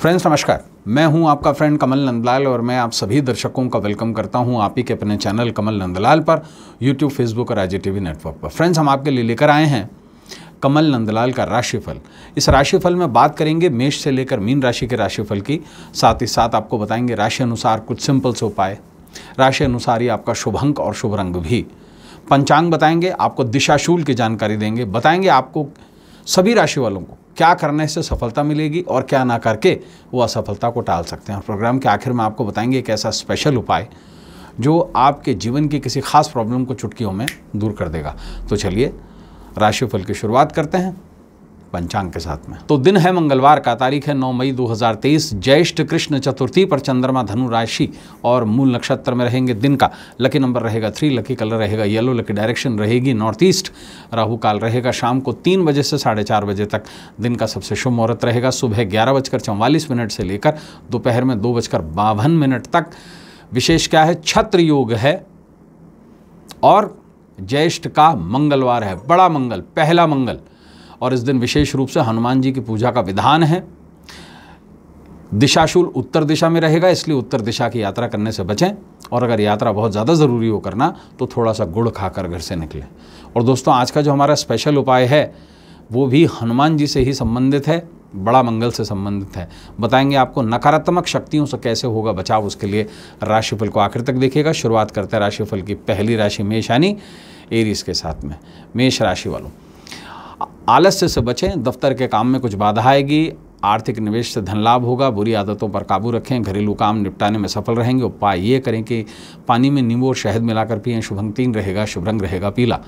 friends नमस्कार मैं हूं आपका फ्रेंड कमल नंदलाल और मैं आप सभी दर्शकों का वेलकम करता हूं आप ही के अपने चैनल कमल नंदलाल पर यूट्यूब फेसबुक और राज्य टीवी नेटवर्क पर फ्रेंड्स हम आपके लिए लेकर आए हैं कमल नंदलाल का राशिफल इस राशिफल में बात करेंगे मेष से लेकर मीन राशि के राशिफल की साथ ही साथ आपको बताएंगे राशि अनुसार कुछ सिंपल से उपाय राशि अनुसार ही आपका शुभ अंक और शुभ रंग भी पंचांग बताएंगे आपको दिशाशूल की जानकारी देंगे बताएंगे आपको सभी राशि वालों को क्या करने से सफलता मिलेगी और क्या ना करके वो असफलता को टाल सकते हैं और प्रोग्राम के आखिर में आपको बताएंगे एक ऐसा स्पेशल उपाय जो आपके जीवन की किसी खास प्रॉब्लम को चुटकियों में दूर कर देगा तो चलिए राशिफल की शुरुआत करते हैं पंचांग के साथ में तो दिन है मंगलवार का तारीख है 9 मई 2023 ज्येष्ठ कृष्ण चतुर्थी पर चंद्रमा धनु राशि और मूल नक्षत्र में रहेंगे दिन का लकी नंबर रहेगा थ्री लकी कलर रहेगा येलो लकी डायरेक्शन रहेगी नॉर्थ ईस्ट राहु काल रहेगा शाम को तीन बजे से साढ़े चार बजे तक दिन का सबसे शुभ मुहूर्त रहेगा सुबह ग्यारह बजकर चौवालीस मिनट से लेकर दोपहर में दो बजकर बावन मिनट तक विशेष क्या है छत्र योग है और ज्येष्ठ का मंगलवार है बड़ा मंगल पहला मंगल और इस दिन विशेष रूप से हनुमान जी की पूजा का विधान है दिशाशूल उत्तर दिशा में रहेगा इसलिए उत्तर दिशा की यात्रा करने से बचें और अगर यात्रा बहुत ज़्यादा ज़रूरी हो करना तो थोड़ा सा गुड़ खाकर घर से निकलें और दोस्तों आज का जो हमारा स्पेशल उपाय है वो भी हनुमान जी से ही संबंधित है बड़ा मंगल से संबंधित है बताएंगे आपको नकारात्मक शक्तियों से कैसे होगा बचाव उसके लिए राशिफल को आखिर तक देखिएगा शुरुआत करते हैं राशिफल की पहली राशि मेष यानी एरीज के साथ में मेष राशि वालों आलस्य से बचें दफ्तर के काम में कुछ बाधा आएगी आर्थिक निवेश से धन लाभ होगा बुरी आदतों पर काबू रखें घरेलू काम निपटाने में सफल रहेंगे उपाय ये करें कि पानी में नींबू और शहद मिलाकर पिए तीन रहेगा शुभ रंग रहेगा पीला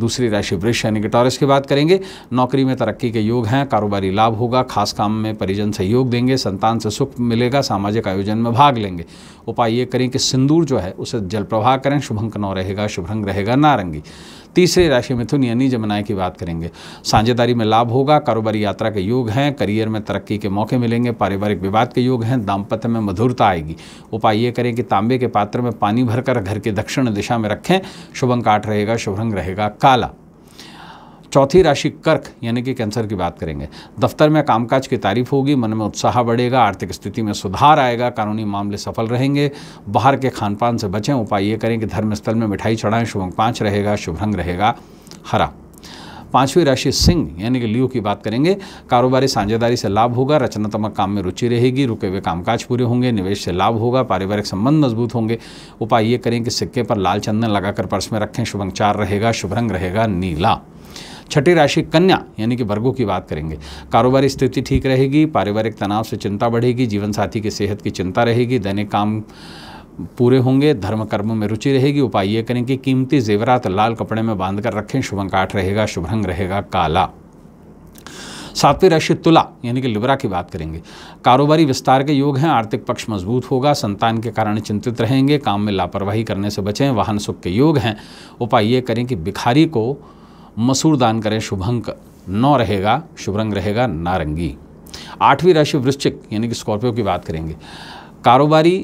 दूसरी राशि वृक्ष यानी कि टॉरस की बात करेंगे नौकरी में तरक्की के योग हैं कारोबारी लाभ होगा खास काम में परिजन सहयोग देंगे संतान से सुख मिलेगा सामाजिक आयोजन में भाग लेंगे उपाय ये करें कि सिंदूर जो है उसे जल प्रवाह करें शुभंक नौ रहेगा शुभ रंग रहेगा नारंगी तीसरे राशि मिथुन यानी जमुनाए की बात करेंगे साझेदारी में लाभ होगा कारोबारी यात्रा के योग हैं करियर में तरक्की के मौके मिलेंगे पारिवारिक विवाद के योग हैं दाम्पत्य में मधुरता आएगी उपाय ये करें कि तांबे के पात्र में पानी भरकर घर के दक्षिण दिशा में रखें शुभ अंक आठ रहेगा शुभ रंग रहेगा काला चौथी राशि कर्क यानी कि कैंसर की बात करेंगे दफ्तर में कामकाज की तारीफ होगी मन में उत्साह बढ़ेगा आर्थिक स्थिति में सुधार आएगा कानूनी मामले सफल रहेंगे बाहर के खान पान से बचें उपाय ये करें कि धर्मस्थल में मिठाई चढ़ाएं शुभ अंक पाँच रहेगा शुभ रंग रहेगा हरा पांचवी राशि सिंह यानी कि लियो की बात करेंगे कारोबारी साझेदारी से लाभ होगा रचनात्मक काम में रुचि रहेगी रुके हुए कामकाज पूरे होंगे निवेश से लाभ होगा पारिवारिक संबंध मजबूत होंगे उपाय ये करें कि सिक्के पर लाल चंदन लगाकर पर्स में रखें शुभ अंक चार रहेगा शुभ रंग रहेगा नीला छठी राशि कन्या यानी कि वर्गों की बात करेंगे कारोबारी स्थिति ठीक रहेगी पारिवारिक तनाव से चिंता बढ़ेगी जीवन साथी की सेहत की चिंता रहेगी दैनिक काम पूरे होंगे धर्म कर्म में रुचि रहेगी उपाय ये करें कि कीमती जेवरात लाल कपड़े में बांध कर रखें काठ रहेगा शुभ रंग रहेगा काला सातवीं राशि तुला यानी कि लिब्रा की बात करेंगे कारोबारी विस्तार के योग हैं आर्थिक पक्ष मजबूत होगा संतान के कारण चिंतित रहेंगे काम में लापरवाही करने से बचें वाहन सुख के योग हैं उपाय ये करें कि भिखारी को मसूर दान करें शुभंक नौ रहेगा शुभ रंग रहेगा नारंगी आठवीं राशि वृश्चिक यानी कि स्कॉर्पियो की बात करेंगे कारोबारी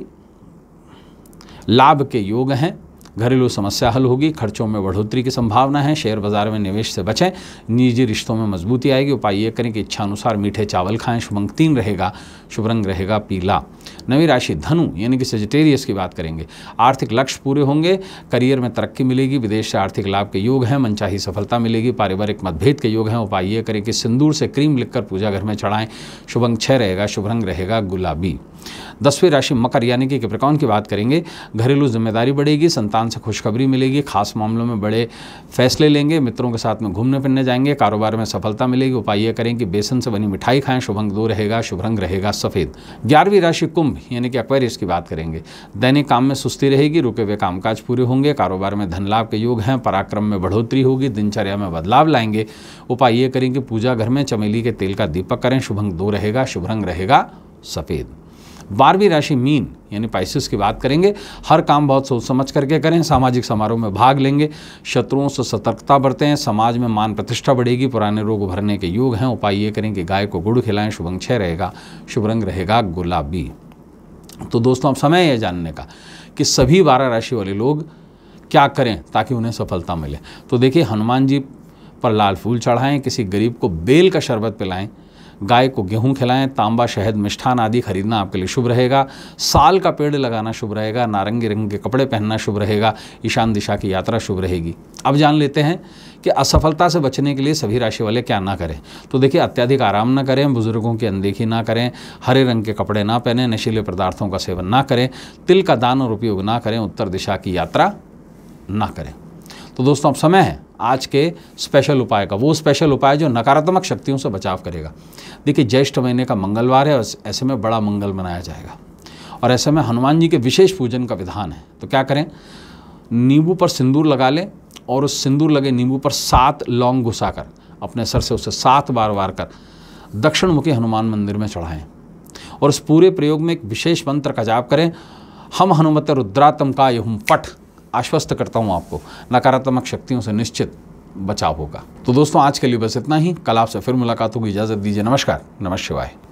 लाभ के योग हैं घरेलू समस्या हल होगी खर्चों में बढ़ोतरी की संभावना है शेयर बाजार में निवेश से बचें निजी रिश्तों में मजबूती आएगी उपाय ये करें कि इच्छानुसार मीठे चावल खाएं शुभ अंक तीन रहेगा शुभ रंग रहेगा पीला नवी राशि धनु यानी कि सेजिटेरियस की बात करेंगे आर्थिक लक्ष्य पूरे होंगे करियर में तरक्की मिलेगी विदेश से आर्थिक लाभ के योग हैं मनचाही सफलता मिलेगी पारिवारिक मतभेद के योग हैं उपाय ये करें कि सिंदूर से क्रीम लिखकर पूजा घर में चढ़ाएं शुभ अंक छः रहेगा शुभ रंग रहेगा गुलाबी दसवीं राशि मकर यानी कि प्रकाउन की बात करेंगे घरेलू जिम्मेदारी बढ़ेगी संतान भगवान से खुशखबरी मिलेगी खास मामलों में बड़े फैसले लेंगे मित्रों के साथ में घूमने फिरने जाएंगे कारोबार में सफलता मिलेगी उपाय ये करें कि बेसन से बनी मिठाई खाएं शुभंग दो रहेगा शुभ रंग रहेगा सफ़ेद ग्यारहवीं राशि कुंभ यानी कि अक्वेरियस की बात करेंगे दैनिक काम में सुस्ती रहेगी रुके हुए कामकाज पूरे होंगे कारोबार में धन लाभ के योग हैं पराक्रम में बढ़ोतरी होगी दिनचर्या में बदलाव लाएंगे उपाय ये करें कि पूजा घर में चमेली के तेल का दीपक करें शुभंग दो रहेगा शुभ रंग रहेगा सफ़ेद बारहवीं राशि मीन यानी पाइसिस की बात करेंगे हर काम बहुत सोच समझ करके करें सामाजिक समारोह में भाग लेंगे शत्रुओं से सतर्कता बरतें समाज में मान प्रतिष्ठा बढ़ेगी पुराने रोग उभरने के योग हैं उपाय ये करें कि गाय को गुड़ खिलाएं शुभ अंग रहेगा शुभ रंग रहेगा गुलाबी तो दोस्तों अब समय है जानने का कि सभी बारह राशि वाले लोग क्या करें ताकि उन्हें सफलता मिले तो देखिए हनुमान जी पर लाल फूल चढ़ाएं किसी गरीब को बेल का शरबत पिलाएं गाय को गेहूं खिलाएं तांबा शहद मिष्ठान आदि खरीदना आपके लिए शुभ रहेगा साल का पेड़ लगाना शुभ रहेगा नारंगी रंग के कपड़े पहनना शुभ रहेगा ईशान दिशा की यात्रा शुभ रहेगी अब जान लेते हैं कि असफलता से बचने के लिए सभी राशि वाले क्या ना करें तो देखिए अत्यधिक आराम ना करें बुज़ुर्गों की अनदेखी ना करें हरे रंग के कपड़े ना पहने नशीले पदार्थों का सेवन ना करें तिल का दान और उपयोग ना करें उत्तर दिशा की यात्रा ना करें तो दोस्तों अब समय है आज के स्पेशल उपाय का वो स्पेशल उपाय जो नकारात्मक शक्तियों से बचाव करेगा देखिए ज्येष्ठ महीने का मंगलवार है और ऐसे में बड़ा मंगल मनाया जाएगा और ऐसे में हनुमान जी के विशेष पूजन का विधान है तो क्या करें नींबू पर सिंदूर लगा लें और उस सिंदूर लगे नींबू पर सात लौंग घुसा कर अपने सर से उसे सात बार वार कर दक्षिणमुखी हनुमान मंदिर में चढ़ाएं और उस पूरे प्रयोग में एक विशेष मंत्र का जाप करें हम हनुमत रुद्रातम का यहुम पठ आश्वस्त करता हूँ आपको नकारात्मक शक्तियों से निश्चित बचाव होगा तो दोस्तों आज के लिए बस इतना ही कल आपसे फिर मुलाकात होगी इजाज़त दीजिए नमस्कार नमस्कार